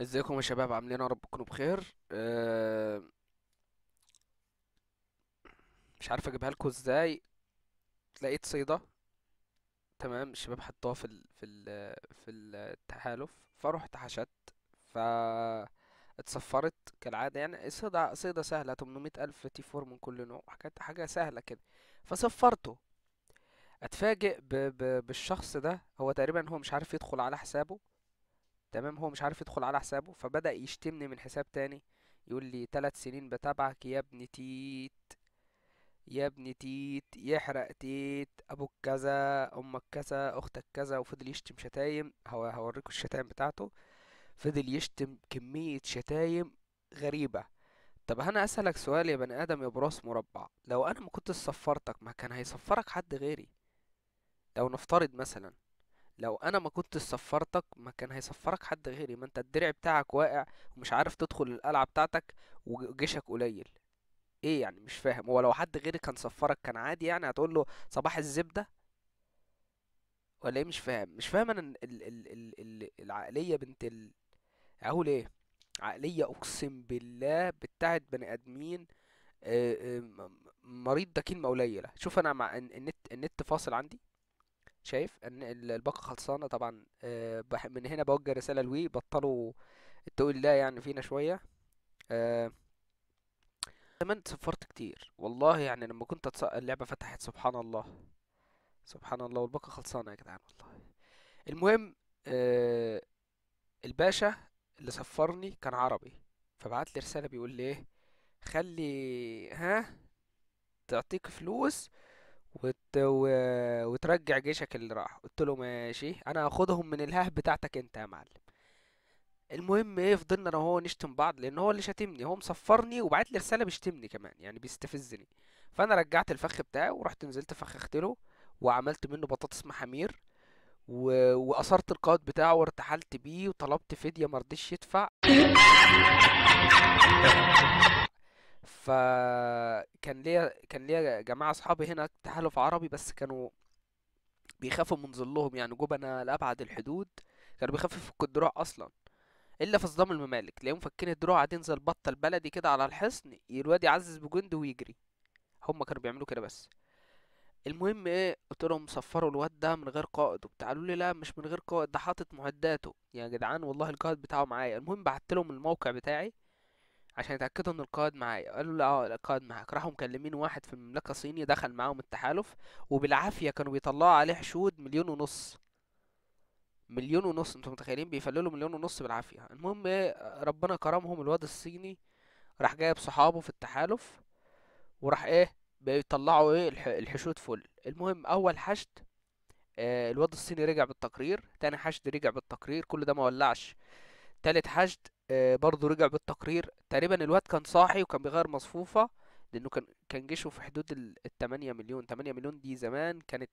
ازيكم يا شباب عاملين إيه؟ يا رب تكونوا بخير أه مش عارف اجيبها لكم ازاي لقيت صيدة تمام الشباب حطوها في الـ في الـ في التحالف فروحت حشت ف اتصفرت كالعادة يعني صيدة صيدة سهلة 800 ألف تي فور من كل نوع حاجات حاجة سهلة كده فصفرته اتفاجئ ب ب بالشخص ده هو تقريبا هو مش عارف يدخل على حسابه تمام هو مش عارف يدخل على حسابه فبدأ يشتمني من حساب تاني يقول لي ثلاث سنين بتابعك يا ابن تيت يا ابن تيت يحرق تيت ابوك كذا امك كذا اختك كذا وفضل يشتم شتايم هوريكم الشتايم بتاعته فضل يشتم كمية شتايم غريبة طب انا اسألك سؤال يا بني ادم يا براس مربع لو انا ما كنت صفرتك ما كان هيصفرك حد غيري لو نفترض مثلا لو انا ما كنت صفرتك ما كان هيصفرك حد غيري ما انت الدرع بتاعك واقع ومش عارف تدخل القلعه بتاعتك وجيشك قليل ايه يعني مش فاهم هو لو حد غيري كان صفرك كان عادي يعني هتقول له صباح الزبده ولا ايه مش فاهم مش فاهم انا ال ال ال ال العقليه بنت ال اقول ايه عقليه اقسم بالله بتاعت بني ادمين آه، آه، مريض ده كلمه قليله شوف انا مع النت النت فاصل عندي شايف ان الباقه خلصانه طبعا آه من هنا بوجه رساله لوي بطلوا التقول ده يعني فينا شويه آه زمان صفرت كتير والله يعني لما كنت أتص... اللعبه فتحت سبحان الله سبحان الله والباقه خلصانه يا جدعان والله المهم آه الباشا اللي صفرني كان عربي فبعت لي رساله بيقول لي ايه خلي ها تعطيك فلوس وت... و... وترجع جيشك اللي راح قلت له ماشي انا هاخدهم من الهه بتاعتك انت يا معلم المهم ايه فضلنا انا وهو نشتم بعض لان هو اللي شتمني هو مصفرني وبعت لي رساله بيشتمني كمان يعني بيستفزني فانا رجعت الفخ بتاعي ورحت نزلت فخخت له وعملت منه بطاطس محامير و... واثرت القائد بتاعه وارتحلت بيه وطلبت فديه مرضيش يدفع فكان ليا كان ليا جماعه اصحابي هنا تحالف عربي بس كانوا بيخافوا من ظلهم يعني جبنا لابعد الحدود كانوا بيخففوا الدروع اصلا الا في صدام الممالك ليهم فكين الدروع قاعدين زي البطه البلدي كده على الحصن الواد يعزز بجند ويجري هما كانوا بيعملوا كده بس المهم ايه قلت لهم صفروا الواد ده من غير قائد وبتاع قالوا لي لا مش من غير قائد ده حاطط معداته يا جدعان والله القائد بتاعه معايا المهم بعت لهم الموقع بتاعي عشان يتاكدوا ان القائد معايا قالوا آه، لا اه القائد معاك راحوا مكلمين واحد في المملكه صيني دخل معاهم التحالف وبالعافيه كانوا بيطلعوا عليه حشود مليون ونص مليون ونص انتوا متخيلين بيفللوا مليون ونص بالعافيه المهم ايه ربنا كرمهم الواد الصيني راح جايب صحابه في التحالف وراح ايه بيطلعوا ايه الحشود فل المهم اول حشد آه، الواد الصيني رجع بالتقرير تاني حشد رجع بالتقرير كل ده ما ولعش تالت حشد آه، برضه رجع بالتقرير تقريبا الواد كان صاحي وكان بيغير مصفوفة لأنه كان كان جيشه في حدود ال التمانية مليون تمانية مليون دي زمان كانت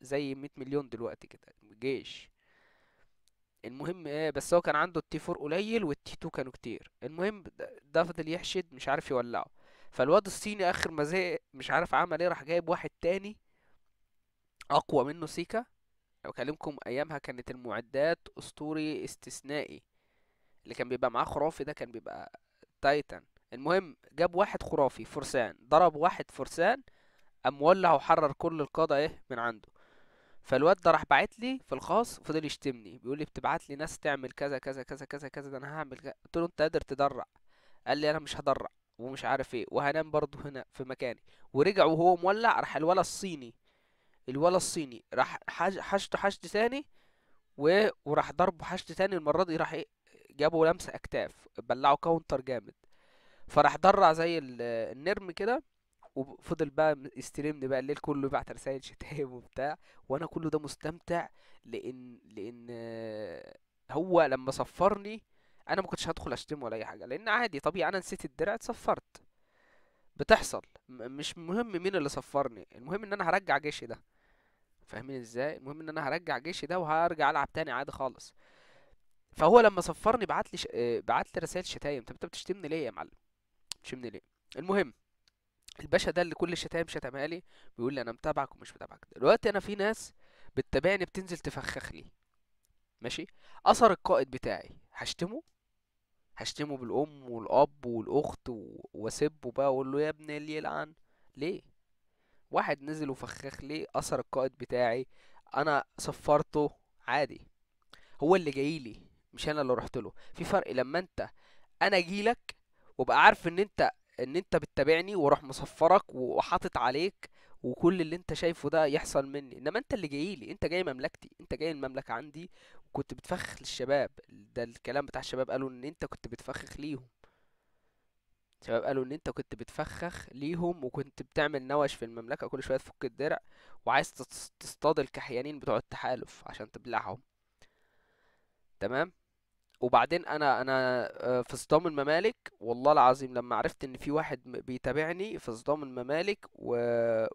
زي مية مليون دلوقتي كده جيش المهم ايه بس هو كان عنده التي فور قليل والتي تو كانوا كتير المهم ده فضل يحشد مش عارف يولعه فالواد الصيني اخر ما زهق مش عارف عمل ايه راح جايب واحد تاني اقوى منه سيكا لو اكلمكم ايامها كانت المعدات اسطوري استثنائي اللي كان بيبقى معاه خرافي ده كان بيبقى تايتن المهم جاب واحد خرافي فرسان ضرب واحد فرسان قام ولع وحرر كل القادة ايه من عنده فالواد ده راح بعت لي في الخاص فضل يشتمني بيقول لي بتبعت لي ناس تعمل كذا كذا كذا كذا كذا ده انا هعمل كذا قلت له انت قادر تدرع قال لي انا مش هدرع ومش عارف ايه وهنام برضه هنا في مكاني ورجع وهو مولع راح الولا الصيني الولا الصيني راح حشته حشت تاني وراح ضربه حشد تاني المره دي راح ايه جابوا لمسه اكتاف بلعوا كاونتر جامد فراح درع زي النرم كده وفضل بقى يستلمني بقى الليل كله بعت رسائل شتايم وبتاع وانا كله ده مستمتع لان لان هو لما صفرني انا ما كنتش هدخل اشتم ولا اي حاجه لان عادي طبيعي انا نسيت الدرع اتصفرت بتحصل مش مهم مين اللي صفرني المهم ان انا هرجع جيشي ده فاهمين ازاي المهم ان انا هرجع جيشي ده وهرجع العب تاني عادي خالص فهو لما صفرني بعت لي ش... آه، بعت لي رسائل شتايم طب انت بتشتمني ليه يا معلم بتشتمني ليه المهم الباشا ده اللي كل الشتايم شتمها لي بيقول لي انا متابعك ومش متابعك دلوقتي انا في ناس بتتابعني بتنزل تفخخ لي ماشي اثر القائد بتاعي هشتمه هشتمه بالام والاب والأخت واسبه بقى واقول له يا ابن اللي يلعن ليه واحد نزل وفخخ لي اثر القائد بتاعي انا صفرته عادي هو اللي جاي لي مش انا اللي رحت له في فرق لما انت انا جيلك وابقى عارف ان انت ان انت بتتابعني واروح مصفرك وحاطط عليك وكل اللي انت شايفه ده يحصل مني انما انت اللي جاي لي انت جاي مملكتي انت جاي المملكه عندي وكنت بتفخخ للشباب ده الكلام بتاع الشباب قالوا ان انت كنت بتفخخ ليهم الشباب قالوا ان انت كنت بتفخخ ليهم وكنت بتعمل نوش في المملكه كل شويه تفك الدرع وعايز تصطاد الكحيانين بتوع التحالف عشان تبلعهم تمام وبعدين انا انا آه، في صدام الممالك والله العظيم لما عرفت ان في واحد بيتابعني في صدام الممالك و...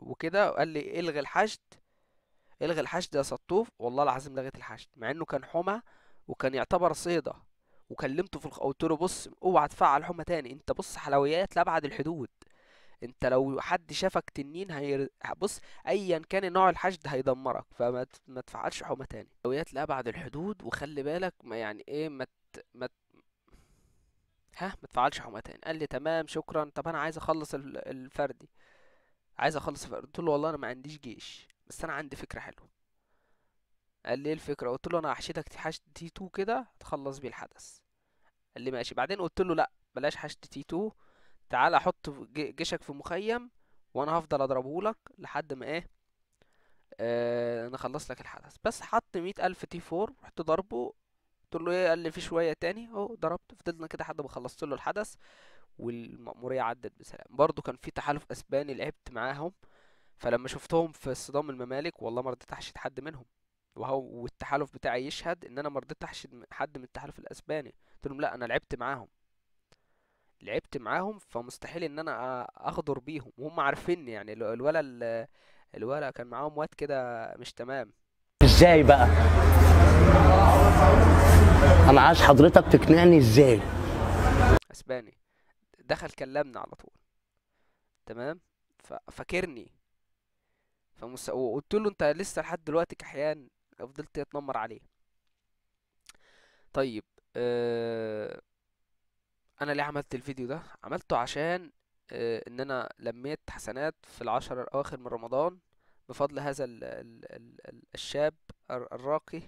وكده قال لي الغي الحشد الغي الحشد يا سطوف والله العظيم لغيت الحشد مع انه كان حمى وكان يعتبر صيدة وكلمته في الخ... قلت له بص اوعى تفعل حمى تاني انت بص حلويات لابعد الحدود انت لو حد شافك تنين هي بص ايا كان نوع الحشد هيدمرك فما ما تفعلش حومه تاني حيويات لابعد الحدود وخلي بالك ما يعني ايه ما مت... ما ها ما تفعلش حومه تاني قال لي تمام شكرا طب انا عايز اخلص الفردي عايز اخلص الفردي قلت له والله انا ما عنديش جيش بس انا عندي فكره حلوه قال لي ايه الفكره قلت له انا هحشدك حشد تي 2 كده تخلص بيه الحدث قال لي ماشي بعدين قلت له لا بلاش حشد تي 2 تعال احط جيشك في مخيم وانا هفضل اضربه لك لحد ما ايه آه انا خلص لك الحدث بس حط مئة الف تي فور رحت ضربه قلت له ايه قال لي في شويه تاني اهو ضربت فضلنا كده لحد ما خلصت له الحدث والمأمورية عدت بسلام برضو كان في تحالف اسباني لعبت معاهم فلما شفتهم في صدام الممالك والله ما رضيت احشد حد منهم وهو والتحالف بتاعي يشهد ان انا ما رضيت احشد حد من التحالف الاسباني قلت لهم لا انا لعبت معاهم لعبت معاهم فمستحيل ان انا اغدر بيهم وهم عارفين يعني الولا الولا كان معاهم واد كده مش تمام ازاي بقى انا عايز حضرتك تقنعني ازاي اسباني دخل كلمنا على طول تمام فاكرني فمس... وقلت له انت لسه لحد دلوقتي كحيان فضلت اتنمر عليه طيب أه... انا ليه عملت الفيديو ده عملته عشان آه، ان انا لميت حسنات في العشر الاواخر من رمضان بفضل هذا ال ال الشاب الراقي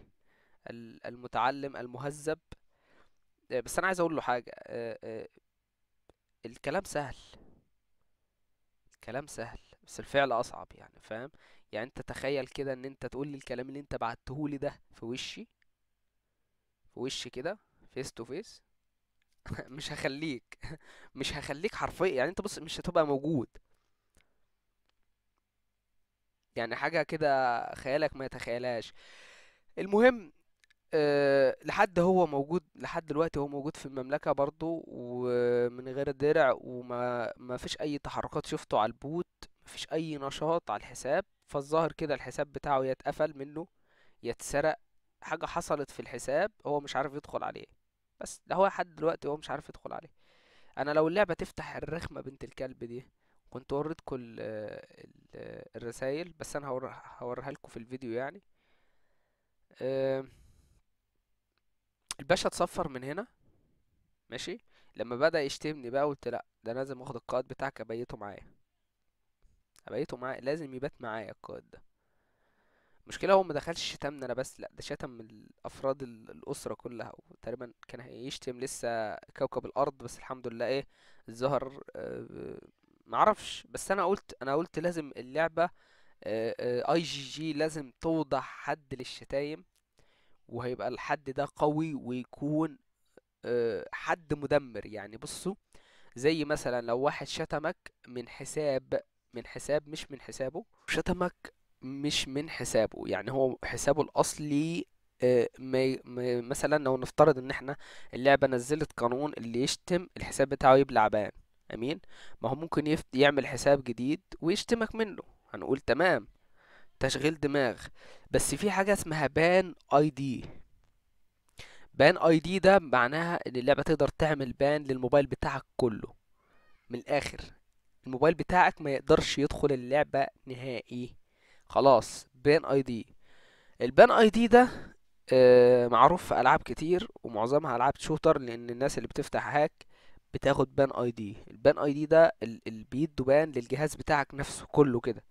المتعلم المهذب آه، بس انا عايز اقول له حاجه آه، الكلام سهل الكلام سهل بس الفعل اصعب يعني فاهم يعني انت تخيل كده ان انت تقول لي الكلام اللي انت بعتهولي ده في وشي في وشي كده فيس تو فيس مش هخليك مش هخليك حرفيا يعني انت بص مش هتبقى موجود يعني حاجة كده خيالك ما يتخيلهاش المهم أه لحد هو موجود لحد دلوقتي هو موجود في المملكة برضو ومن غير درع وما ما فيش أي تحركات شفته على البوت ما فيش أي نشاط على الحساب فالظاهر كده الحساب بتاعه يتقفل منه يتسرق حاجة حصلت في الحساب هو مش عارف يدخل عليه بس ده هو لحد دلوقتي هو مش عارف يدخل عليه انا لو اللعبه تفتح الرخمه بنت الكلب دي كنت وريتكم ال- ال- الرسايل بس انا هور- هوريها لكم في الفيديو يعني الباشا اتصفر من هنا ماشي لما بدأ يشتمني بقى قلت لا ده لازم اخد القائد بتاعك ابيته معايا ابيته معايا لازم يبات معايا القائد ده المشكله هو ما دخلش شتمنا انا بس لا ده شتم الافراد الاسره كلها وتقريبا كان هيشتم لسه كوكب الارض بس الحمد لله ايه ظهر آه، معرفش بس انا قلت انا قلت لازم اللعبه اي جي جي لازم توضع حد للشتايم وهيبقى الحد ده قوي ويكون آه، حد مدمر يعني بصوا زي مثلا لو واحد شتمك من حساب من حساب مش من حسابه شتمك مش من حسابه يعني هو حسابه الاصلي آه، مثلا لو نفترض ان احنا اللعبه نزلت قانون اللي يشتم الحساب بتاعه يبلع بان امين ما هو ممكن يعمل حساب جديد ويشتمك منه هنقول تمام تشغيل دماغ بس في حاجه اسمها بان اي دي بان اي دي ده معناها ان اللعبه تقدر تعمل بان للموبايل بتاعك كله من الاخر الموبايل بتاعك ما يقدرش يدخل اللعبه نهائي خلاص بان اي دي البان اي دي ده آه، معروف في العاب كتير ومعظمها العاب شوتر لان الناس اللي بتفتح هاك بتاخد بان اي دي البان اي دي ده اللي بيدوا بان للجهاز بتاعك نفسه كله كده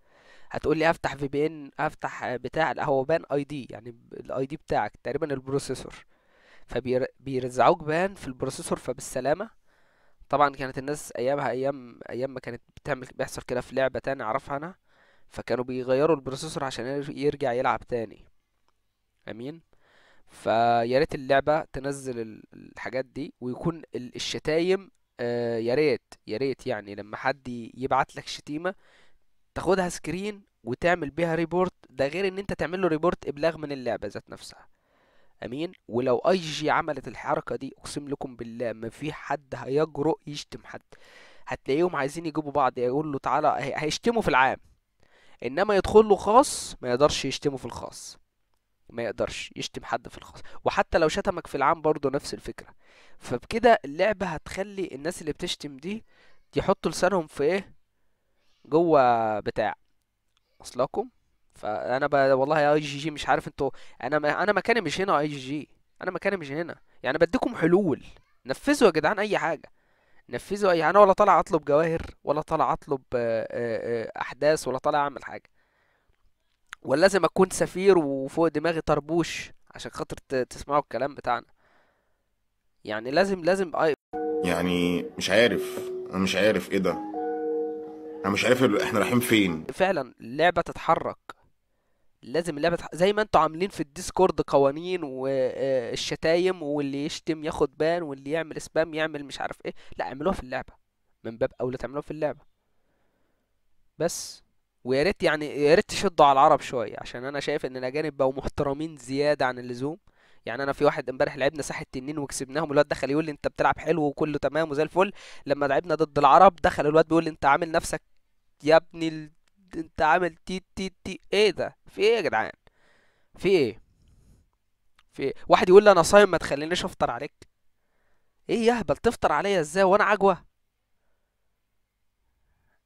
هتقول لي افتح في بي ان افتح بتاع لا هو بان اي دي يعني الاي دي بتاعك تقريبا البروسيسور فبيرزعوك بان في البروسيسور فبالسلامه طبعا كانت الناس ايامها ايام ايام ما كانت بتعمل بيحصل كده في لعبه تاني اعرفها انا فكانوا بيغيروا البروسيسور عشان يرجع يلعب تاني امين فيا ريت اللعبه تنزل الحاجات دي ويكون الشتايم آه، يا ريت يا ريت يعني لما حد يبعت لك شتيمه تاخدها سكرين وتعمل بيها ريبورت ده غير ان انت تعمل له ريبورت ابلاغ من اللعبه ذات نفسها امين ولو اي جي عملت الحركه دي اقسم لكم بالله ما في حد هيجرؤ يشتم حد هتلاقيهم عايزين يجيبوا بعض يقول له تعالى هيشتموا في العام انما يدخل له خاص ما يقدرش يشتمه في الخاص ما يقدرش يشتم حد في الخاص وحتى لو شتمك في العام برضه نفس الفكره فبكده اللعبه هتخلي الناس اللي بتشتم دي يحطوا لسانهم في ايه جوه بتاع اصلكم فانا ب... والله اي جي جي مش عارف انتوا انا ما... انا مكاني مش هنا اي جي جي انا مكاني مش هنا يعني بديكم حلول نفذوا يا جدعان اي حاجه نفذوا اي يعني ولا طالع اطلب جواهر ولا طالع اطلب آه، آه، آه، احداث ولا طالع اعمل حاجه ولا لازم اكون سفير وفوق دماغي طربوش عشان خاطر تسمعوا الكلام بتاعنا يعني لازم لازم أي... يعني مش عارف انا مش عارف ايه ده انا مش عارف احنا رايحين فين فعلا اللعبه تتحرك لازم اللعبه تح... زي ما انتوا عاملين في الديسكورد قوانين والشتايم آه، واللي يشتم ياخد بان واللي يعمل سبام يعمل مش عارف ايه لا اعملوها في اللعبه من باب اولى تعملوها في اللعبه بس ويا ريت يعني يا ريت تشدوا على العرب شويه عشان انا شايف ان الاجانب بقوا محترمين زياده عن اللزوم يعني انا في واحد امبارح لعبنا ساحه تنين وكسبناهم الواد دخل يقول لي انت بتلعب حلو وكله تمام وزي الفل لما لعبنا ضد العرب دخل الواد بيقول لي انت عامل نفسك يا ابني انت عامل تي تي تي ايه ده في ايه يا جدعان في ايه في ايه واحد يقول لي انا صايم ما تخلينيش افطر عليك ايه يا هبل تفطر عليا ازاي وانا عجوه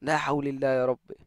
لا حول الله يا ربي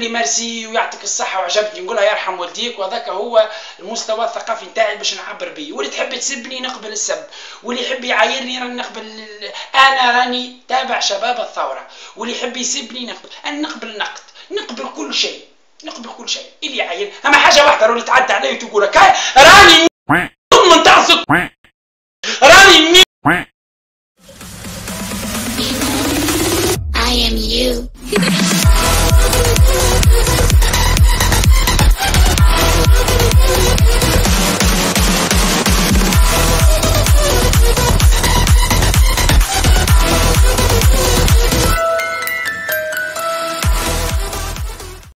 لي ميرسي ويعطيك الصحه وعجبتني نقول لها يرحم والديك وهذاك هو المستوى الثقافي نتاعي باش نعبر بيه واللي تحب تسبني نقبل السب واللي يحب يعايرني راني نقبل انا راني تابع شباب الثوره واللي يحب يسبني نقبل انا نقبل النقد نقبل كل شيء نقبل كل شيء اللي يعاير اما حاجه واحده راني تعدى عليا وتقول راني